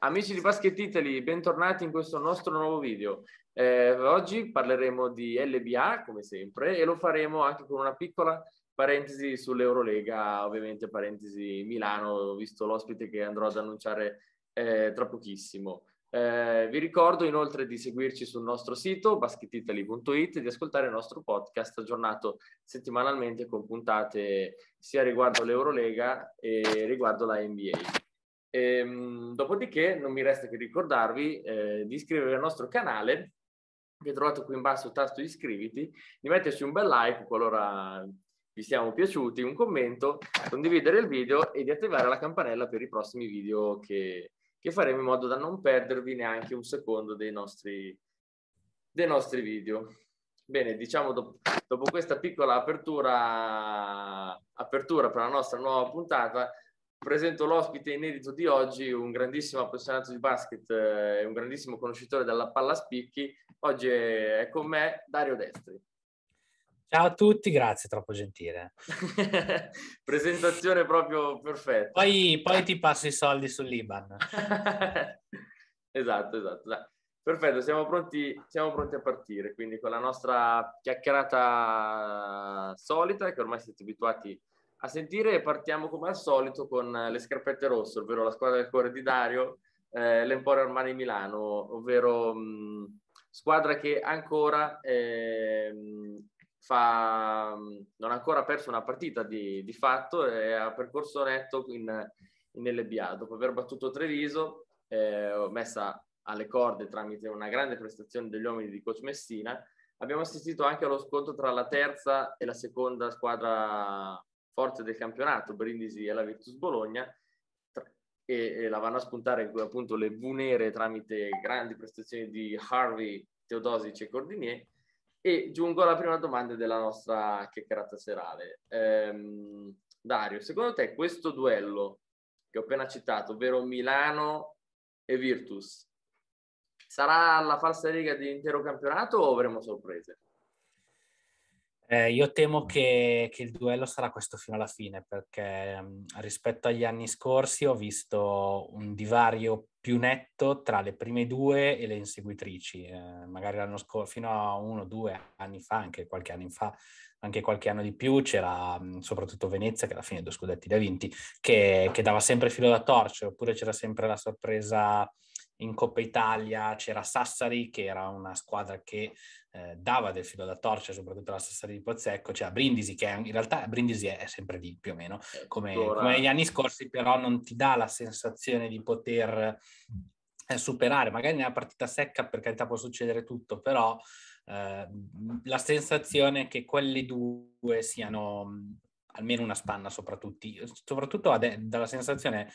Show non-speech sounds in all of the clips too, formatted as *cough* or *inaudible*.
Amici di Basket Italy, bentornati in questo nostro nuovo video. Eh, oggi parleremo di LBA, come sempre, e lo faremo anche con una piccola parentesi sull'Eurolega, ovviamente parentesi Milano, visto l'ospite che andrò ad annunciare eh, tra pochissimo. Eh, vi ricordo inoltre di seguirci sul nostro sito basketitali.it e di ascoltare il nostro podcast aggiornato settimanalmente con puntate sia riguardo l'Eurolega e riguardo la NBA. Ehm, dopodiché non mi resta che ricordarvi eh, di iscrivervi al nostro canale che trovate qui in basso il tasto iscriviti, di metterci un bel like qualora vi siamo piaciuti, un commento, condividere il video e di attivare la campanella per i prossimi video che, che faremo in modo da non perdervi neanche un secondo dei nostri, dei nostri video. Bene, diciamo dopo, dopo questa piccola apertura, apertura per la nostra nuova puntata, Presento l'ospite inedito di oggi, un grandissimo appassionato di basket e eh, un grandissimo conoscitore della palla spicchi. Oggi è con me Dario Destri. Ciao a tutti, grazie, troppo gentile. *laughs* Presentazione proprio perfetta. Poi, poi, ti passo i soldi sull'Iban. *laughs* esatto, esatto. Perfetto, siamo pronti, siamo pronti a partire, quindi con la nostra chiacchierata solita che ormai siete abituati a a sentire partiamo come al solito con eh, le scarpette rosse, ovvero la squadra del cuore di Dario, eh, l'Emporio Armani Milano, ovvero mh, mm, squadra che ancora eh, fa, mm, non ha ancora perso una partita di, di fatto e ha percorso netto in, in LBA. Dopo aver battuto Treviso, eh, messa alle corde tramite una grande prestazione degli uomini di coach Messina, abbiamo assistito anche allo scontro tra la terza e la seconda squadra forze del campionato, Brindisi e la Virtus Bologna, e, e la vanno a spuntare appunto le V nere tramite grandi prestazioni di Harvey, Teodosic e Cordinier. E giungo alla prima domanda della nostra chiacchierata serale. Ehm, Dario, secondo te questo duello che ho appena citato, ovvero Milano e Virtus, sarà la falsa riga dell'intero campionato o avremo sorprese? Eh, io temo che, che, il duello sarà questo fino alla fine, perché mh, mm, rispetto agli anni scorsi ho visto un divario più netto tra le prime due e le inseguitrici. Eh, magari l'anno scorso, fino a uno o due anni fa, anche qualche anno fa, anche qualche anno di più, c'era mh, mm, soprattutto Venezia, che alla fine due scudetti da vinti, che, che dava sempre filo da torcere, oppure c'era sempre la sorpresa in Coppa Italia c'era Sassari, che era una squadra che eh, dava del filo da torcere, soprattutto la Sassari di Pozzecco, c'era Brindisi, che in realtà Brindisi è sempre lì più o meno, eh, come, allora... come negli anni scorsi, però non ti dà la sensazione di poter eh, superare, magari nella partita secca per carità può succedere tutto, però eh, la sensazione è che quelle due siano almeno una spanna soprattutto, soprattutto ade- dalla sensazione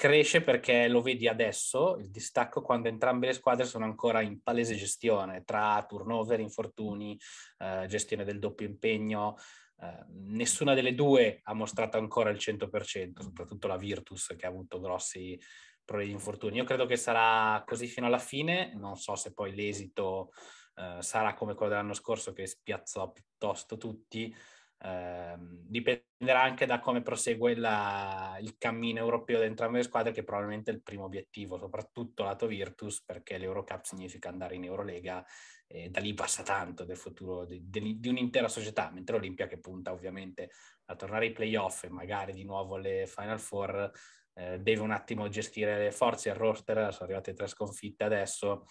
cresce perché lo vedi adesso, il distacco quando entrambe le squadre sono ancora in palese gestione tra turnover, infortuni, eh, gestione del doppio impegno. Eh, nessuna delle due ha mostrato ancora il 100%, soprattutto la Virtus che ha avuto grossi problemi di infortuni. Io credo che sarà così fino alla fine, non so se poi l'esito eh, sarà come quello dell'anno scorso che spiazzò piuttosto tutti, Ehm, dipenderà anche da come prosegue la, il cammino europeo di entrambe le squadre, che è probabilmente è il primo obiettivo, soprattutto lato Virtus, perché l'Eurocup significa andare in Eurolega e da lì passa tanto del futuro di, di, di un'intera società, mentre l'Olimpia che punta ovviamente a tornare ai playoff e magari di nuovo alle Final Four, eh, deve un attimo gestire le forze, al roster, sono arrivate tre sconfitte adesso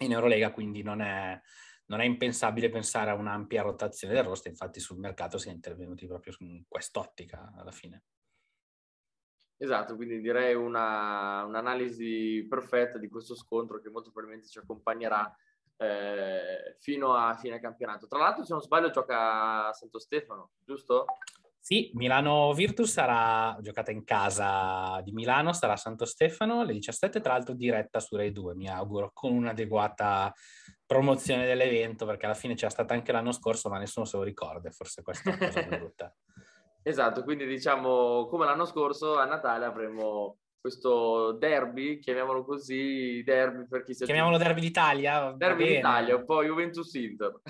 in Eurolega, quindi non è non è impensabile pensare a un'ampia rotazione del roster, infatti sul mercato si è intervenuti proprio in quest'ottica alla fine. Esatto, quindi direi una, un'analisi perfetta di questo scontro che molto probabilmente ci accompagnerà eh, fino a fine campionato. Tra l'altro, se non sbaglio, gioca a Santo Stefano, giusto? Sì, Milano-Virtus sarà giocata in casa di Milano, sarà a Santo Stefano alle 17, tra l'altro diretta su Rai 2, mi auguro, con un'adeguata promozione dell'evento, perché alla fine c'era stata anche l'anno scorso, ma nessuno se lo ricorda, forse questa è una cosa brutta. *laughs* esatto, quindi diciamo come l'anno scorso a Natale avremo questo derby, chiamiamolo così, derby per chi si Chiamiamolo derby d'Italia. Derby d'Italia, un po' Juventus-Inter.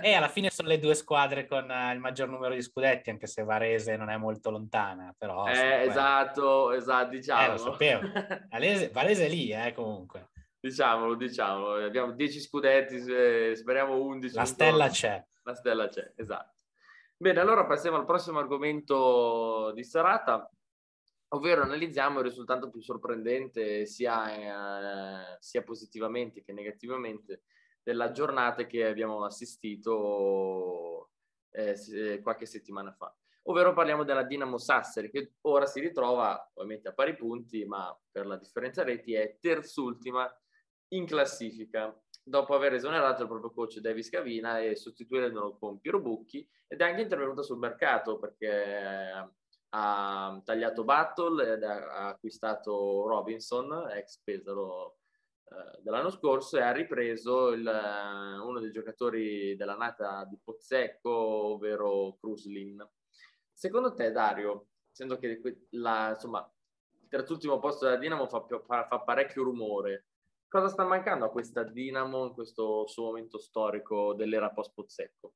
e alla *laughs* fine sono le due squadre con eh, il maggior numero di scudetti, anche se Varese non è molto lontana, però... Eh, esatto, esatto, diciamo. Eh, lo sapevo. Varese, *laughs* Varese è lì, eh, comunque. Diciamolo, diciamo. Abbiamo dieci scudetti, speriamo undici. La stella c'è. La stella c'è, esatto. Bene, allora passiamo al prossimo argomento di serata, ovvero analizziamo il risultato più sorprendente sia, eh, sia positivamente che negativamente della giornata che abbiamo assistito eh, eh, qualche settimana fa. Ovvero parliamo della Dinamo Sassari, che ora si ritrova ovviamente a pari punti, ma per la differenza reti è terzultima in classifica, dopo aver esonerato il proprio coach Davis Cavina e sostituendolo con Piero Bucchi, ed è anche intervenuta sul mercato perché ha tagliato Battle ed ha acquistato Robinson, ex Pesaro eh, dell'anno scorso, e ha ripreso il, eh, uno dei giocatori della nata di Pozzecco, ovvero Kruslin. Secondo te, Dario, essendo che la, insomma, il terzultimo posto della Dinamo fa, fa parecchio rumore, cosa sta mancando a questa Dinamo in questo suo momento storico dell'era post-Pozzecco?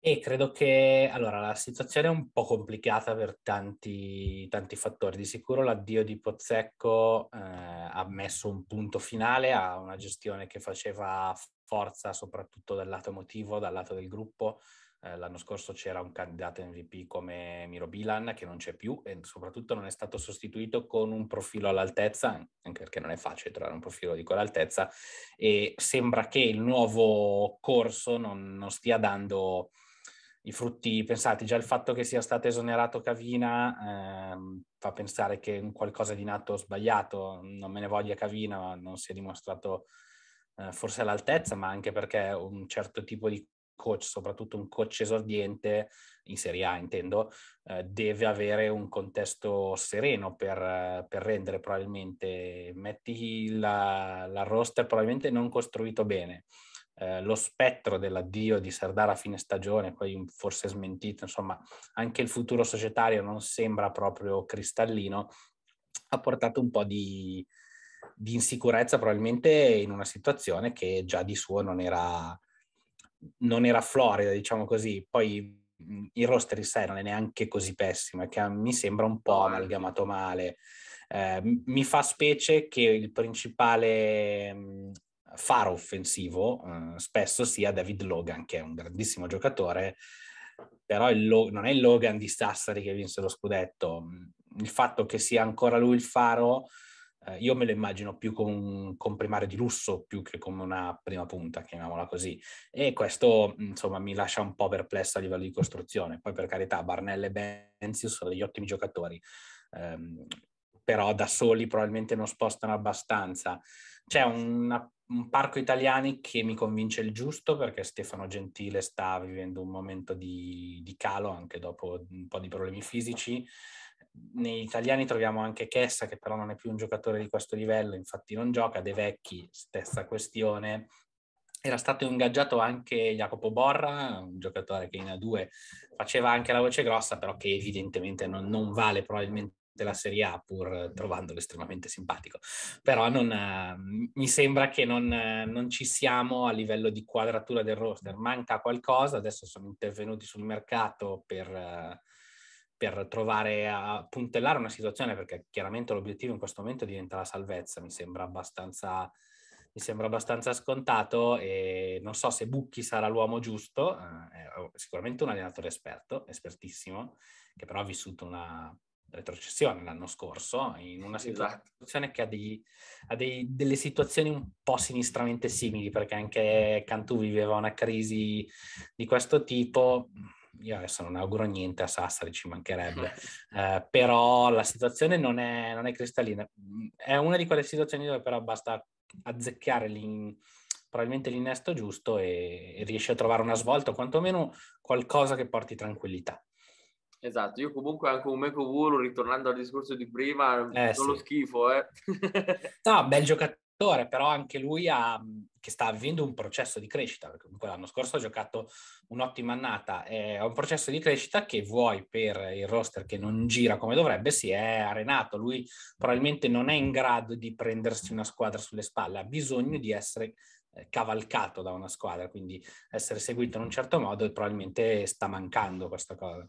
E credo che allora, la situazione è un po' complicata per tanti, tanti fattori. Di sicuro l'addio di Pozzecco eh, ha messo un punto finale a una gestione che faceva forza soprattutto dal lato emotivo, dal lato del gruppo. Eh, l'anno scorso c'era un candidato MVP come Miro Bilan che non c'è più e soprattutto non è stato sostituito con un profilo all'altezza, anche perché non è facile trovare un profilo di quell'altezza e sembra che il nuovo corso non, non stia dando i frutti pensati. Già il fatto che sia stato esonerato Cavina ehm, fa pensare che un qualcosa di nato sbagliato, non me ne voglia Cavina, ma non si è dimostrato eh, forse all'altezza, ma anche perché un certo tipo di coach, soprattutto un coach esordiente, in Serie A intendo, eh, deve avere un contesto sereno per, per rendere probabilmente, metti la, la roster probabilmente non costruito bene, eh, lo spettro dell'addio di Sardar a fine stagione, poi forse smentito, insomma, anche il futuro societario non sembra proprio cristallino, ha portato un po' di, di insicurezza probabilmente in una situazione che già di suo non era, non era florida, diciamo così. Poi il roster in sé non è neanche così pessimo, che ah, mi sembra un po' amalgamato male. Eh, mi fa specie che il principale faro offensivo eh, spesso sia David Logan, che è un grandissimo giocatore, però Lo- non è il Logan di Sassari che vinse lo scudetto. Mm, il fatto che sia ancora lui il faro, eh, io me lo immagino più come un comprimario di lusso, più che come una prima punta, chiamiamola così. E questo, insomma, mi lascia un po' perplesso a livello di costruzione. Poi, per carità, Barnell e Benzio sono degli ottimi giocatori. Eh, però da soli probabilmente non spostano abbastanza. C'è una un parco italiani che mi convince il giusto perché Stefano Gentile sta vivendo un momento di, di calo anche dopo un po' di problemi fisici. Nei italiani troviamo anche Chessa che però non è più un giocatore di questo livello, infatti non gioca, De Vecchi stessa questione. Era stato ingaggiato anche Jacopo Borra, un giocatore che in A2 faceva anche la voce grossa, però che evidentemente non, non vale probabilmente della Serie A, pur trovandolo estremamente simpatico. Però non, mi sembra che non, non, ci siamo a livello di quadratura del roster, manca qualcosa, adesso sono intervenuti sul mercato per per trovare a puntellare una situazione, perché chiaramente l'obiettivo in questo momento diventa la salvezza, mi sembra abbastanza, mi sembra abbastanza scontato e non so se Bucchi sarà l'uomo giusto, eh, sicuramente un allenatore esperto, espertissimo, che però ha vissuto una, retrocessione l'anno scorso, in una esatto. situazione che ha, dei, ha dei, delle situazioni un po' sinistramente simili, perché anche Cantù viveva una crisi di questo tipo. Io adesso non auguro niente a Sassari, ci mancherebbe, *laughs* eh, però la situazione non è, non è cristallina. È una di quelle situazioni dove però basta azzeccare l'in, probabilmente l'innesto giusto e, e riesci a trovare una svolta o quantomeno qualcosa che porti tranquillità. Esatto, io comunque anche un Meco Wulu, ritornando al discorso di prima, eh, non lo schifo, eh. *laughs* no, bel giocatore, però anche lui ha, che sta avendo un processo di crescita, perché comunque l'anno scorso ha giocato un'ottima annata, è eh, un processo di crescita che vuoi per il roster che non gira come dovrebbe, si è arenato, lui probabilmente non è in grado di prendersi una squadra sulle spalle, ha bisogno di essere eh, cavalcato da una squadra, quindi essere seguito in un certo modo e probabilmente sta mancando questa cosa.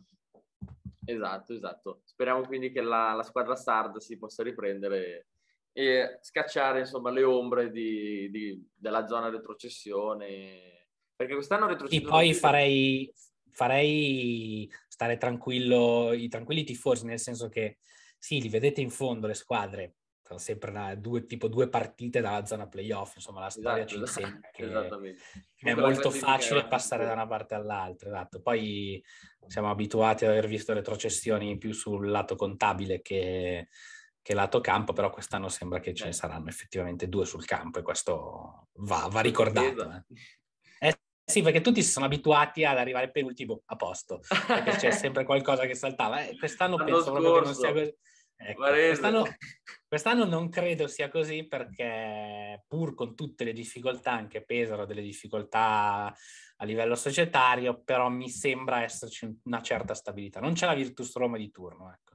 Esatto, esatto. Speriamo quindi che la, la squadra Sard si possa riprendere e scacciare insomma le ombre di, di, della zona retrocessione perché quest'anno retrocessione sì, poi farei, farei stare tranquillo i tranquilli tifosi nel senso che sì li vedete in fondo le squadre sono sempre una, due, tipo due partite dalla zona playoff, insomma la storia esatto, ci insegna *laughs* che è molto facile passare da una *laughs* parte all'altra, esatto. Poi siamo abituati ad aver visto retrocessioni più sul lato contabile che, che lato campo, però quest'anno sembra che ce ne eh. saranno effettivamente due sul campo e questo va, va ricordato. Eh. Eh, sì, perché tutti si sono abituati ad arrivare penultimo a posto, perché c'è *laughs* sempre qualcosa che saltava. Eh, quest'anno L'anno penso scorso. proprio che non sia così. Ecco, quest'anno, *laughs* quest'anno, non credo sia così perché pur con tutte le difficoltà, anche pesano delle difficoltà a livello societario, però mi sembra esserci una certa stabilità. Non c'è la Virtus Roma di turno, ecco.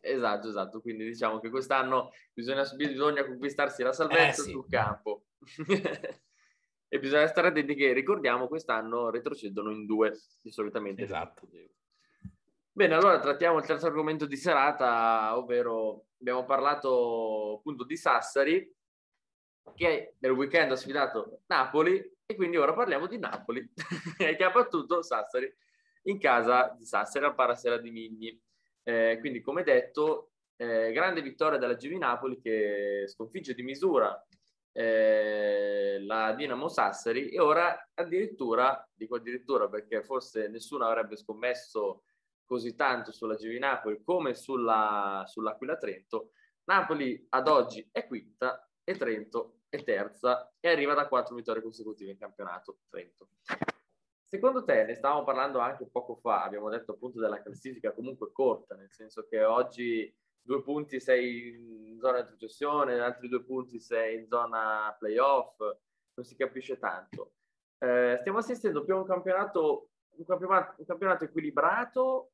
Esatto, esatto. Quindi diciamo che quest'anno bisogna, bisogna conquistarsi la salvezza eh, sì. sul campo. *laughs* e bisogna stare attenti che, ricordiamo, quest'anno retrocedono in due, di solitamente. Esatto. Retrocedono. Bene, allora trattiamo il terzo argomento di serata, ovvero abbiamo parlato appunto di Sassari, che nel weekend ha sfidato Napoli e quindi ora parliamo di Napoli, *laughs* che ha battuto Sassari in casa di Sassari al Parasera di Migni. Eh, quindi, come detto, eh, grande vittoria della GV Napoli che sconfigge di misura eh, la Dinamo Sassari e ora addirittura, dico addirittura perché forse nessuno avrebbe scommesso così tanto sulla Giri Napoli come sulla, sull'Aquila Trento. Napoli ad oggi è quinta e Trento è terza e arriva da quattro vittorie consecutive in campionato Trento. Secondo te, ne stavamo parlando anche poco fa, abbiamo detto appunto della classifica comunque corta, nel senso che oggi due punti sei in zona di successione, altri due punti sei in zona playoff, non si capisce tanto. Eh, stiamo assistendo più a un campionato, un campionato, un campionato equilibrato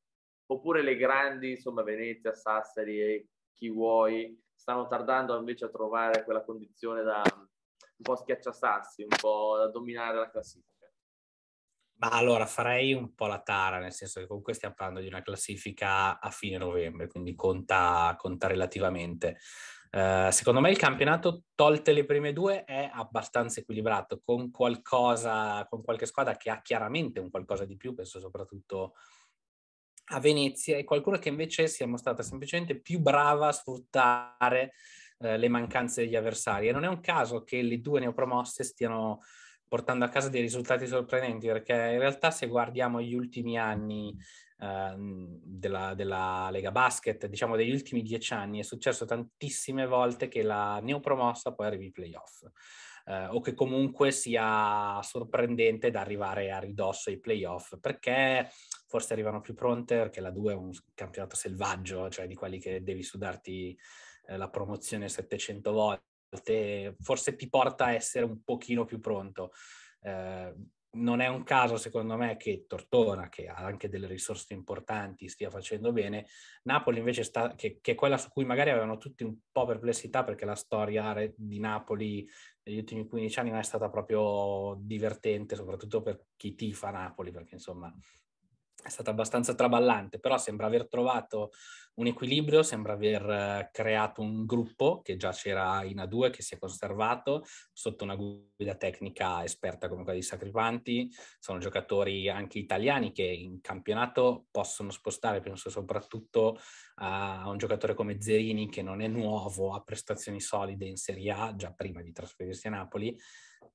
oppure le grandi, insomma Venezia, Sassari e chi vuoi, stanno tardando invece a trovare quella condizione da un po' schiacciassarsi, un po' da dominare la classifica. Ma allora farei un po' la tara, nel senso che comunque stiamo parlando di una classifica a fine novembre, quindi conta, conta relativamente. Uh, secondo me il campionato, tolte le prime due, è abbastanza equilibrato, con qualcosa, con qualche squadra che ha chiaramente un qualcosa di più, penso soprattutto a Venezia e qualcuno che invece sia mostrata semplicemente più brava a sfruttare eh, le mancanze degli avversari. E non è un caso che le due neopromosse stiano portando a casa dei risultati sorprendenti, perché in realtà se guardiamo gli ultimi anni eh, della, della, Lega Basket, diciamo degli ultimi dieci anni, è successo tantissime volte che la neopromossa poi arrivi ai playoff eh, o che comunque sia sorprendente da arrivare a ridosso ai playoff, perché forse arrivano più pronte, perché la 2 è un campionato selvaggio, cioè di quelli che devi sudarti eh, la promozione 700 volte, forse ti porta a essere un pochino più pronto. Eh, non è un caso, secondo me, che Tortona, che ha anche delle risorse importanti, stia facendo bene. Napoli invece sta, che, che, è quella su cui magari avevano tutti un po' perplessità perché la storia di Napoli negli ultimi 15 anni non è stata proprio divertente, soprattutto per chi tifa Napoli, perché insomma è stata abbastanza traballante, però sembra aver trovato un equilibrio, sembra aver eh, creato un gruppo che già c'era in A2, che si è conservato sotto una guida tecnica esperta come quella di Sacripanti. Sono giocatori anche italiani che in campionato possono spostare, penso soprattutto a un giocatore come Zerini che non è nuovo, ha prestazioni solide in Serie A già prima di trasferirsi a Napoli.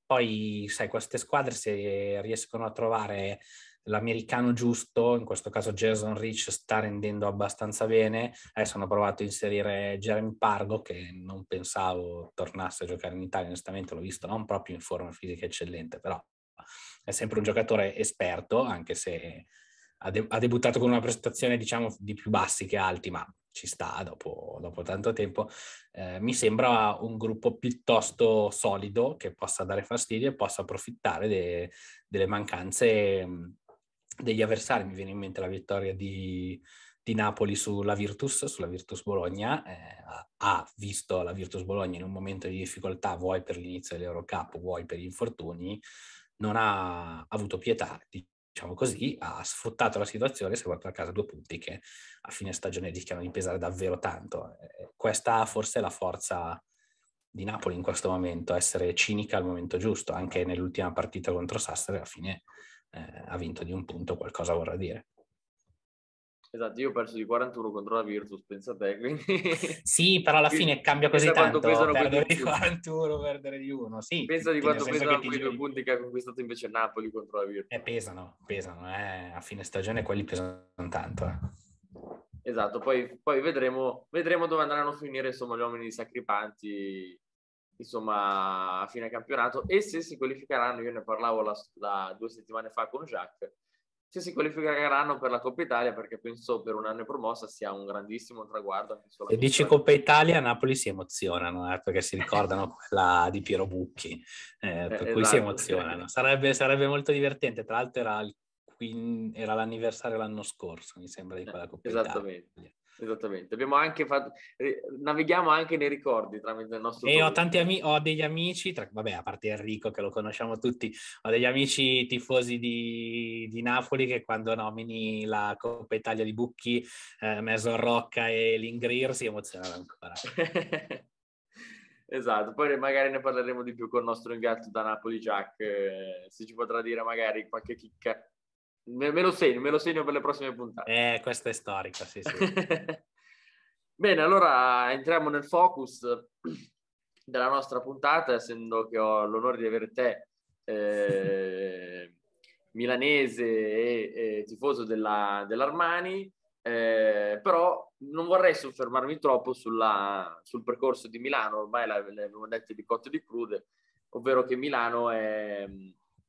Poi, sai, queste squadre se riescono a trovare l'americano giusto, in questo caso Jason Rich, sta rendendo abbastanza bene. Adesso hanno provato a inserire Jeremy Pargo, che non pensavo tornasse a giocare in Italia, onestamente l'ho visto non proprio in forma fisica eccellente, però è sempre un giocatore esperto, anche se ha, de- ha debuttato con una prestazione diciamo di più bassi che alti, ma ci sta dopo, dopo tanto tempo. Eh, mi sembra un gruppo piuttosto solido che possa dare fastidio e possa approfittare de- delle mancanze degli avversari, mi viene in mente la vittoria di, di Napoli sulla Virtus, sulla Virtus Bologna, eh, ha visto la Virtus Bologna in un momento di difficoltà, vuoi per l'inizio dell'Eurocup, vuoi per gli infortuni, non ha avuto pietà, diciamo così, ha sfruttato la situazione e si è portato a casa due punti che a fine stagione rischiano di pesare davvero tanto. Eh, questa forse è la forza di Napoli in questo momento, essere cinica al momento giusto, anche nell'ultima partita contro Sassari alla fine eh, ha vinto di un punto, qualcosa vorrà dire. Esatto, io ho perso di 41 contro la Virtus, pensate, quindi... *laughs* Sì, però alla fine cambia così tanto, perdere di 41, perdere di 1, sì. Pensa di quanto pesano quei due punti che ha conquistato invece Napoli contro la Virtus. Eh, pesano, pesano, eh. a fine stagione quelli pesano tanto. Eh. Esatto, poi, poi vedremo, vedremo, dove andranno a finire insomma, gli uomini sacripanti insomma, a fine campionato e se si qualificheranno, io ne parlavo la, la, due settimane fa con Jacques, se si qualificheranno per la Coppa Italia, perché penso per un anno promossa sia un grandissimo traguardo. se dici Coppa Italia, a Napoli si emozionano, eh, perché si ricordano *laughs* quella di Piero Bucchi, eh, eh per eh, cui esatto, si emozionano. Sarebbe, sarebbe, molto divertente, tra l'altro era, era l'anniversario l'anno scorso, mi sembra, di quella Coppa Esattamente. Esattamente, abbiamo anche fatto, navighiamo anche nei ricordi tramite il nostro... E ho, tanti ami- ho degli amici, tra, vabbè, a parte Enrico che lo conosciamo tutti, ho degli amici tifosi di, di Napoli che quando nomini la Coppa Italia di Bucchi, eh, Mason Rocca e Lingrir si emozionano ancora. *laughs* Esatto, poi magari ne parleremo di più con il nostro ingatto da Napoli Jack, eh, se ci potrà dire magari qualche chicca Me, me, lo segno, me lo segno per le prossime puntate. Eh, questa è storica, sì, sì. *laughs* Bene, allora entriamo nel focus della nostra puntata, essendo che ho l'onore di avere te, eh, *laughs* milanese e, e tifoso della, dell'Armani, eh, però non vorrei soffermarmi troppo sulla, sul percorso di Milano, ormai l'avevamo detto di cotte di crude, ovvero che Milano è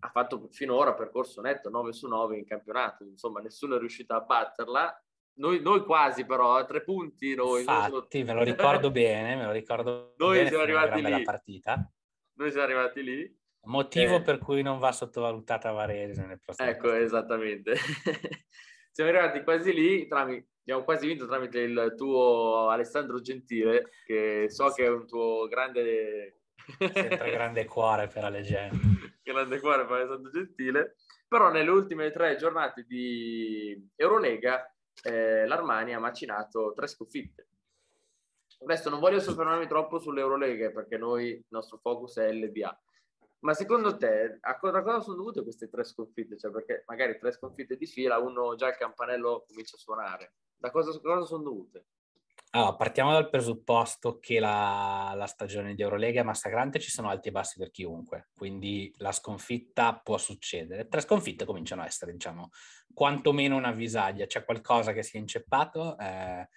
ha fatto finora percorso netto 9 su 9 in campionato, insomma nessuno è riuscito a batterla. Noi, noi quasi però, a eh, tre punti noi. Infatti, me lo ricordo *laughs* bene, me lo ricordo noi siamo arrivati lì. partita. Noi siamo arrivati lì. Motivo eh. per cui non va sottovalutata Varese nel prossimo. Ecco, partita. esattamente. *laughs* siamo arrivati quasi lì, tramite, abbiamo quasi vinto tramite il tuo Alessandro Gentile, che so che è un tuo grande Sempre grande cuore per la leggenda. *laughs* grande cuore per Alessandro Gentile. Però nelle ultime tre giornate di Eurolega eh, l'Armani ha macinato tre sconfitte. Adesso non voglio soffermarmi troppo sull'Eurolega perché noi, il nostro focus è LBA. Ma secondo te a cosa, a cosa sono dovute queste tre sconfitte? Cioè, perché magari tre sconfitte di fila, uno già il campanello comincia a suonare. Da cosa, cosa sono dovute? Allora, partiamo dal presupposto che la, la, stagione di Eurolega è massacrante, ci sono alti e bassi per chiunque, quindi la sconfitta può succedere. Tre sconfitte cominciano a essere, diciamo, quantomeno una visaglia, c'è qualcosa che si è inceppato. Eh,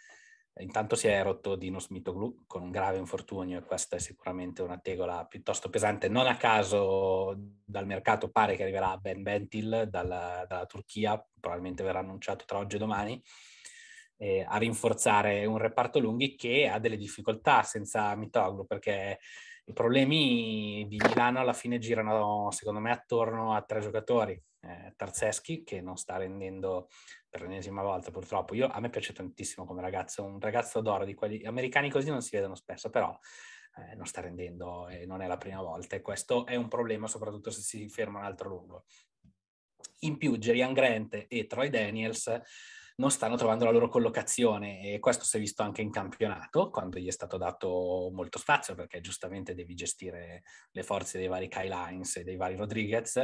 intanto si è rotto Dino Smitoglu con un grave infortunio e questa è sicuramente una tegola piuttosto pesante. Non a caso dal mercato pare che arriverà Ben Bentil dalla, dalla Turchia, probabilmente verrà annunciato tra oggi e domani eh, a rinforzare un reparto lunghi che ha delle difficoltà senza Mitoglu perché i problemi di Milano alla fine girano secondo me attorno a tre giocatori. Eh, Tarzeschi che non sta rendendo per l'ennesima volta purtroppo. Io, a me piace tantissimo come ragazzo, un ragazzo d'oro di quelli americani così non si vedono spesso, però eh, non sta rendendo e non è la prima volta e questo è un problema soprattutto se si ferma un altro lungo. In più Gerian Grant e Troy Daniels non stanno trovando la loro collocazione e questo si è visto anche in campionato, quando gli è stato dato molto spazio perché giustamente devi gestire le forze dei vari Kyle Hines e dei vari Rodriguez,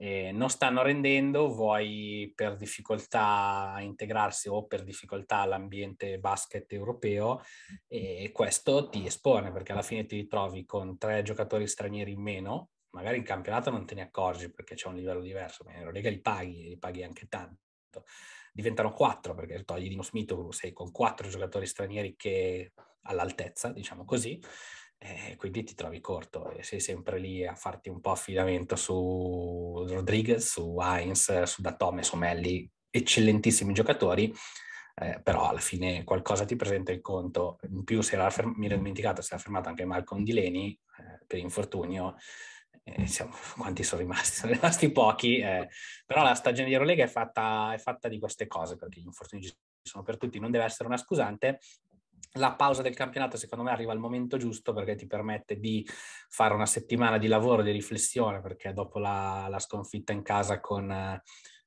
eh, non stanno rendendo, vuoi per difficoltà a integrarsi o per difficoltà all'ambiente basket europeo e questo ti espone perché alla fine ti ritrovi con tre giocatori stranieri in meno, magari in campionato non te ne accorgi perché c'è un livello diverso, ma in Eurolega li paghi e li paghi anche tanto diventano quattro perché togli Dino Smith, sei con quattro giocatori stranieri che all'altezza, diciamo così, eh, quindi ti trovi corto e sei sempre lì a farti un po' affidamento su Rodriguez, su Heinz, su Datome, su Melli, eccellentissimi giocatori, eh, però alla fine qualcosa ti presenta il conto. In più si era ferm- mi ero dimenticato, si era fermato anche Malcolm Dileni eh, per infortunio, eh, *laughs* quanti sono rimasti? Sono rimasti pochi, eh. però la stagione di Eurolega è fatta, è fatta di queste cose, perché gli infortuni ci sono per tutti, non deve essere una scusante, la pausa del campionato secondo me arriva al momento giusto perché ti permette di fare una settimana di lavoro, di riflessione, perché dopo la, la sconfitta in casa con,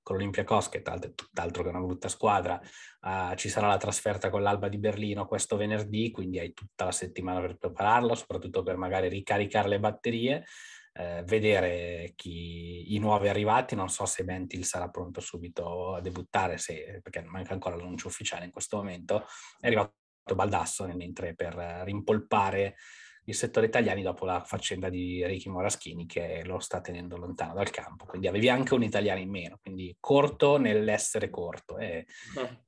con l'Olimpia Cosche, tutt'altro che una brutta squadra, uh, ci sarà la trasferta con l'Alba di Berlino questo venerdì, quindi hai tutta la settimana per prepararla, soprattutto per magari ricaricare le batterie eh, vedere chi, i nuovi arrivati. Non so se Bentil sarà pronto subito a debuttare, se, perché manca ancora l'annuncio ufficiale in questo momento. È arrivato Baldasso nell'entrée per eh, rimpolpare il settore italiano dopo la faccenda di Ricky Moraschini che lo sta tenendo lontano dal campo. Quindi avevi anche un italiano in meno, quindi corto nell'essere corto. E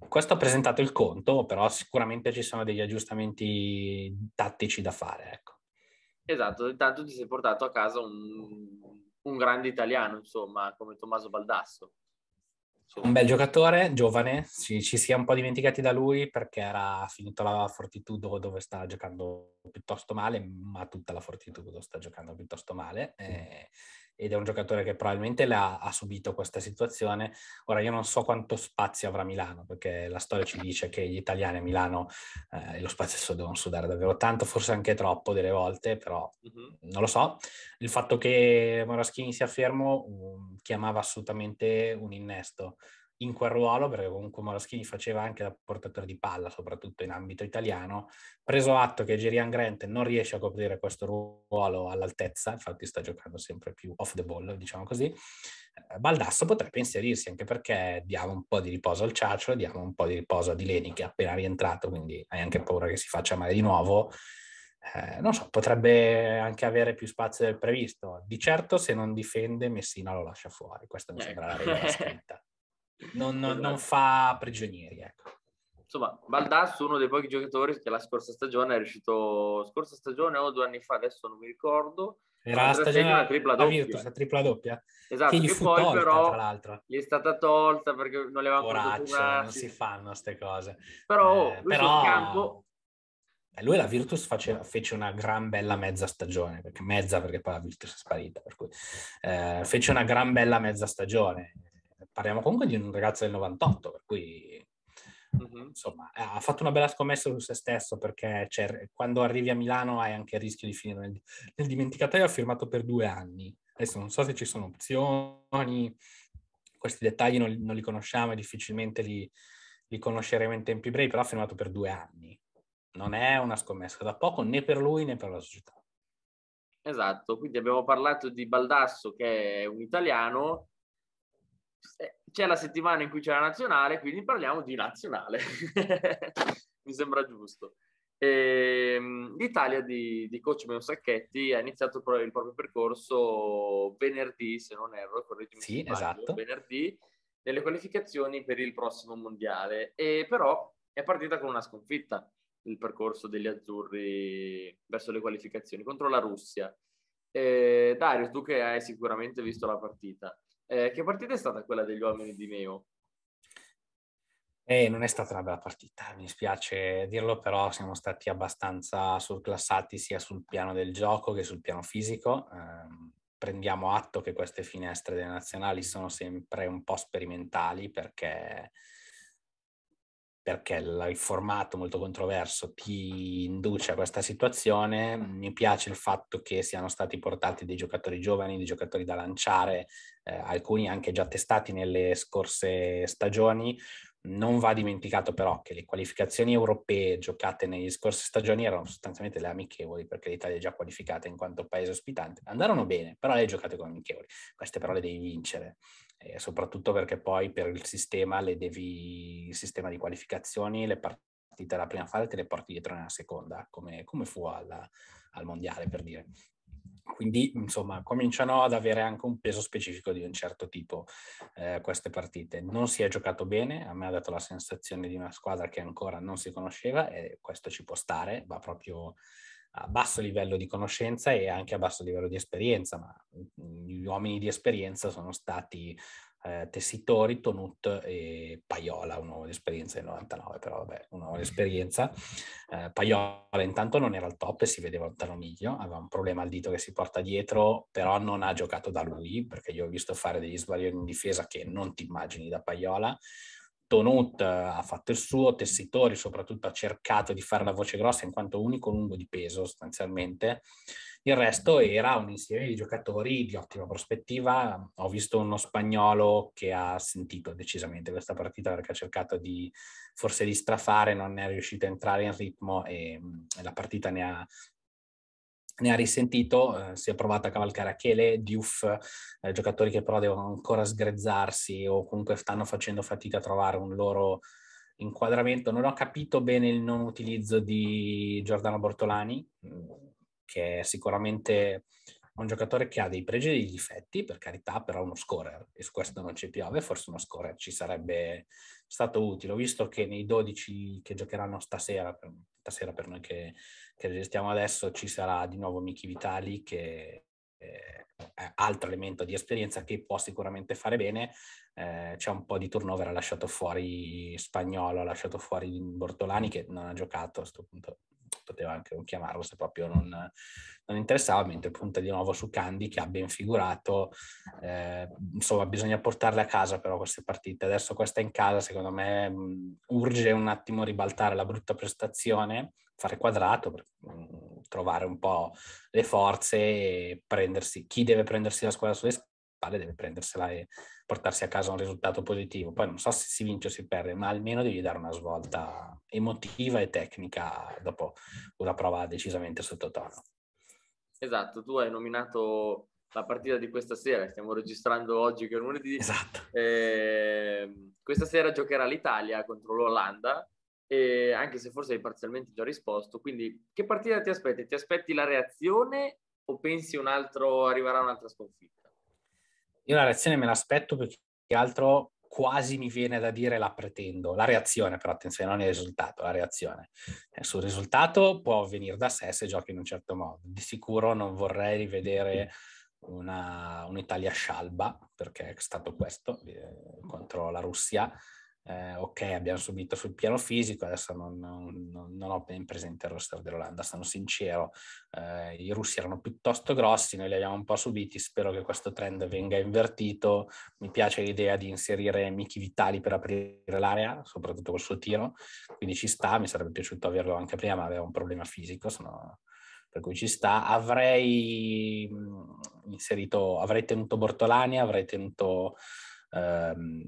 questo ha presentato il conto, però sicuramente ci sono degli aggiustamenti tattici da fare. Ecco. Esatto, intanto ti sei portato a casa un, un grande italiano, insomma, come Tommaso Baldasso. Insomma. Un bel giocatore, giovane, ci, ci si è un po' dimenticati da lui perché era finito la Fortitudo dove sta giocando piuttosto male, ma tutta la Fortitudo sta giocando piuttosto male. Eh, ed è un giocatore che probabilmente la, ha subito questa situazione. Ora io non so quanto spazio avrà Milano, perché la storia ci dice che gli italiani a Milano eh, lo spazio devono sudare davvero tanto, forse anche troppo delle volte, però mm-hmm. non lo so. Il fatto che Moraschini sia fermo um, chiamava assolutamente un innesto in quel ruolo, perché comunque Moraschini faceva anche da portatore di palla, soprattutto in ambito italiano. Preso atto che Gerian Grant non riesce a coprire questo ruolo all'altezza, infatti sta giocando sempre più off the ball, diciamo così, eh, Baldasso potrebbe inserirsi anche perché diamo un po' di riposo al Ciaccio, diamo un po' di riposo a Dileni che è appena rientrato, quindi hai anche paura che si faccia male di nuovo. Eh, non so, potrebbe anche avere più spazio del previsto. Di certo, se non difende, Messina lo lascia fuori. Questa mi eh. sembra la regola scritta. *laughs* non, non, non esatto. fa prigionieri. Ecco. Insomma, Baldasso, uno dei pochi giocatori che la scorsa stagione è riuscito, scorsa stagione o due anni fa, adesso non mi ricordo, era la stagione una tripla doppia. Virtus, la tripla doppia. Esatto, che, che poi tolta, però gli è stata tolta perché non le avevamo Coraccio, non si fanno queste cose. Però, eh, lui però... campo... Eh, lui la Virtus faceva, fece una gran bella mezza stagione, perché mezza perché poi la Virtus è sparita, per cui eh, fece una gran bella mezza stagione parliamo comunque di un ragazzo del 98, per cui mm-hmm. insomma eh, ha fatto una bella scommessa su se stesso perché cioè, quando arrivi a Milano hai anche il rischio di finire nel, nel dimenticatoio, ha firmato per due anni. Adesso non so se ci sono opzioni, questi dettagli non, non li conosciamo e difficilmente li, li conosceremo in tempi brevi, però ha firmato per due anni. Non è una scommessa da poco né per lui né per la società. Esatto, quindi abbiamo parlato di Baldasso che è un italiano eh, c'è la settimana in cui c'è la nazionale, quindi parliamo di nazionale. *laughs* Mi sembra giusto. E, ehm, L'Italia di, di coach Meno Sacchetti ha iniziato il proprio percorso venerdì, se non erro, correggimi sì, se esatto. venerdì, nelle qualificazioni per il prossimo mondiale. E però è partita con una sconfitta il percorso degli azzurri verso le qualificazioni contro la Russia. Eh, Darius, tu che hai sicuramente visto la partita, eh, che partita è stata quella degli uomini di Neo? Eh, non è stata una bella partita, mi spiace dirlo, però siamo stati abbastanza surclassati sia sul piano del gioco che sul piano fisico. Eh, prendiamo atto che queste finestre delle nazionali sono sempre un po' sperimentali perché perché il formato molto controverso ti induce a questa situazione. Mi piace il fatto che siano stati portati dei giocatori giovani, dei giocatori da lanciare, eh, alcuni anche già testati nelle scorse stagioni, non va dimenticato però che le qualificazioni europee giocate negli scorsi stagioni erano sostanzialmente le amichevoli, perché l'Italia è già qualificata in quanto paese ospitante. Andarono bene, però le giocate come amichevoli. Queste però le devi vincere, eh, soprattutto perché poi per il sistema, devi, il sistema di qualificazioni, le partite della prima fase te le porti dietro nella seconda, come, come fu alla, al mondiale per dire. Quindi, insomma, cominciano ad avere anche un peso specifico di un certo tipo eh, queste partite. Non si è giocato bene, a me ha dato la sensazione di una squadra che ancora non si conosceva e questo ci può stare, va proprio a basso livello di conoscenza e anche a basso livello di esperienza, ma mm, gli uomini di esperienza sono stati eh, Tessitori, Tonut e Paiola, esperienza del 99, però vabbè, una mm. nuova esperienza. Eh, Paiola intanto non era al top e si vedeva un talomiglio, aveva un problema al dito che si porta dietro, però non ha giocato da lui, perché io ho visto fare degli sbaglioni in difesa che non ti immagini da Paiola. Tonut eh, ha fatto il suo, Tessitori soprattutto ha cercato di fare la voce grossa in quanto unico lungo di peso sostanzialmente il resto era un insieme di giocatori di ottima prospettiva. Ho visto uno spagnolo che ha sentito decisamente questa partita perché ha cercato di forse di strafare, non è riuscito a entrare in ritmo e, e mm, la partita ne ha, ne ha risentito, eh, si è provato a cavalcare Achele, Diouf, eh, giocatori che però devono ancora sgrezzarsi o comunque stanno facendo fatica a trovare un loro inquadramento. Non ho capito bene il non utilizzo di Giordano Bortolani, mm, che è sicuramente un giocatore che ha dei pregi e dei difetti, per carità, però uno scorer, e su questo non ci piove, forse uno scorer ci sarebbe stato utile. Ho visto che nei 12 che giocheranno stasera, stasera per noi che, che gestiamo adesso, ci sarà di nuovo Michi Vitali che altro elemento di esperienza che può sicuramente fare bene. Eh, c'è un po' di turnover, ha lasciato fuori Spagnolo, ha lasciato fuori Bortolani che non ha giocato a questo punto poteva anche non chiamarlo se proprio non, non interessava, mentre punta di nuovo su Candy che ha ben figurato, eh, insomma bisogna portarle a casa però queste partite, adesso questa in casa secondo me mh, mm, urge un attimo ribaltare la brutta prestazione, fare quadrato, per, mh, mm, trovare un po' le forze e prendersi, chi deve prendersi la squadra sulle spalle totale deve prendersela e portarsi a casa un risultato positivo. Poi non so se si vince o si perde, ma almeno devi dare una svolta emotiva e tecnica dopo una prova decisamente sottotono. Esatto, tu hai nominato la partita di questa sera, stiamo registrando oggi che è lunedì. Esatto. Eh, questa sera giocherà l'Italia contro l'Olanda, e anche se forse hai parzialmente già risposto, quindi che partita ti aspetti? Ti aspetti la reazione o pensi un altro, arriverà un'altra sconfitta? Io la reazione me l'aspetto perché altro quasi mi viene da dire la pretendo, la reazione però attenzione non il risultato, la reazione. Eh, sul risultato può venire da sé se giochi in un certo modo, di sicuro non vorrei rivedere una, un'Italia scialba perché è stato questo eh, contro la Russia eh, ok, abbiamo subito sul piano fisico, adesso non, non, non ho ben presente il roster dell'Olanda, sono sincero, eh, i russi erano piuttosto grossi, noi li abbiamo un po' subiti, spero che questo trend venga invertito, mi piace l'idea di inserire Michi Vitali per aprire l'area, soprattutto col suo tiro, quindi ci sta, mi sarebbe piaciuto averlo anche prima, ma aveva un problema fisico, sono, per cui ci sta. Avrei mm, inserito, avrei tenuto Bortolani, avrei tenuto ehm,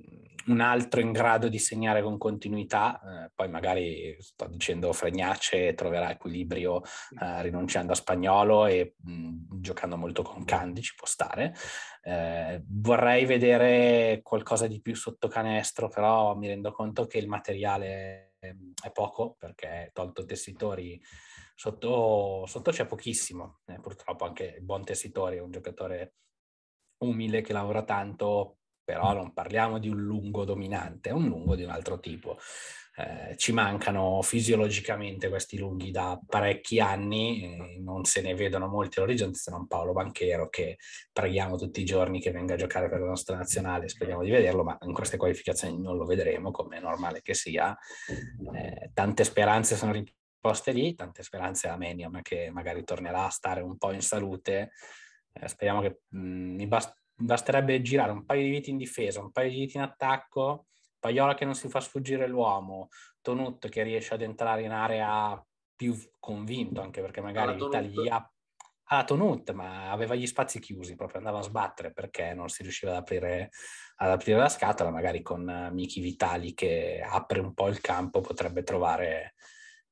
un altro in grado di segnare con continuità, eh, poi magari sto dicendo fregnacce, troverà equilibrio eh, rinunciando a spagnolo e mh, mm, giocando molto con Candy, ci può stare. Eh, vorrei vedere qualcosa di più sotto canestro, però mi rendo conto che il materiale ehm, è poco perché tolto tessitori sotto, sotto c'è pochissimo, eh, purtroppo anche il buon tessitore è un giocatore umile che lavora tanto, però non parliamo di un lungo dominante, è un lungo di un altro tipo. Eh, ci mancano fisiologicamente questi lunghi da parecchi anni, eh, non se ne vedono molti all'orizzonte se non Paolo Banchero che preghiamo tutti i giorni che venga a giocare per la nostra nazionale, speriamo di vederlo, ma in queste qualificazioni non lo vedremo come è normale che sia. Eh, tante speranze sono riposte lì, tante speranze a Meniam che magari tornerà a stare un po' in salute. Eh, speriamo che mh, mm, mi basti basterebbe girare un paio di viti in difesa, un paio di viti in attacco, Paiola che non si fa sfuggire l'uomo, Tonut che riesce ad entrare in area più convinto, anche perché magari l'Italia ha la Tonut, ma aveva gli spazi chiusi, proprio andava a sbattere perché non si riusciva ad aprire, ad aprire la scatola, magari con eh, Miki Vitali che apre un po' il campo potrebbe trovare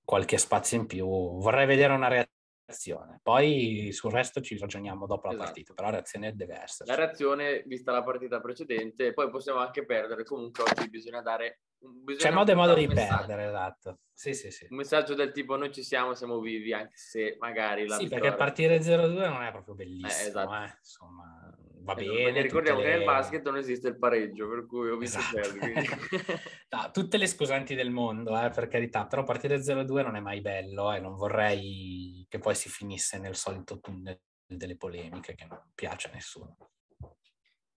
qualche spazio in più. Vorrei vedere una reazione reazione. Poi sul resto ci ragioniamo dopo esatto. la partita, però la reazione deve essere. La reazione, vista la partita precedente, poi possiamo anche perdere, comunque oggi bisogna dare... Bisogna C'è modo e modo di perdere, esatto. Sì, sì, sì. Un messaggio del tipo noi ci siamo, siamo vivi, anche se magari la... Sì, vittoria... perché partire 0-2 non è proprio eh, bellissimo, eh, esatto. eh. insomma va eh, bene. Ne ricordiamo le... che nel basket non esiste il pareggio, per cui ho visto esatto. Perdi, *laughs* no, tutte le scusanti del mondo, eh, per carità, però partire 0-2 non è mai bello e eh, non vorrei che poi si finisse nel solito tunnel delle polemiche che non piace a nessuno.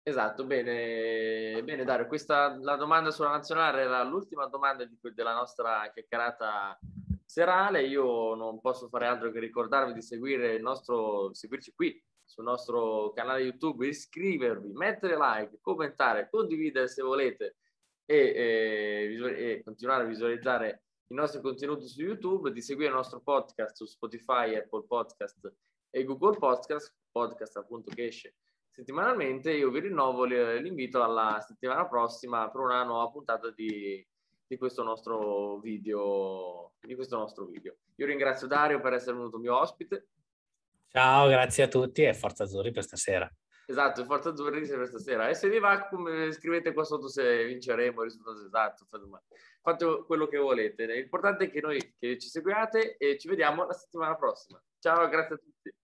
Esatto, bene, bene Dario, questa la domanda sulla nazionale era l'ultima domanda di, della nostra chiacchierata serale, io non posso fare altro che ricordarvi di seguire il nostro, seguirci qui sul nostro canale YouTube, iscrivervi, mettere like, commentare, condividere se volete e, e, e continuare a visualizzare i nostri contenuti su YouTube, di seguire il nostro podcast su Spotify, Apple Podcast e Google Podcast, podcast appunto che esce settimanalmente. Io vi rinnovo l'invito alla settimana prossima per una nuova puntata di, di, questo, nostro video, di questo nostro video. Io ringrazio Dario per essere venuto mio ospite. Ciao, grazie a tutti e forza Azzurri per stasera. Esatto, forza Azzurri per stasera. E se vi va, scrivete qua sotto se vinceremo risultato esatto. Fate quello che volete. L'importante è che noi che ci seguiate e ci vediamo la settimana prossima. Ciao, grazie a tutti.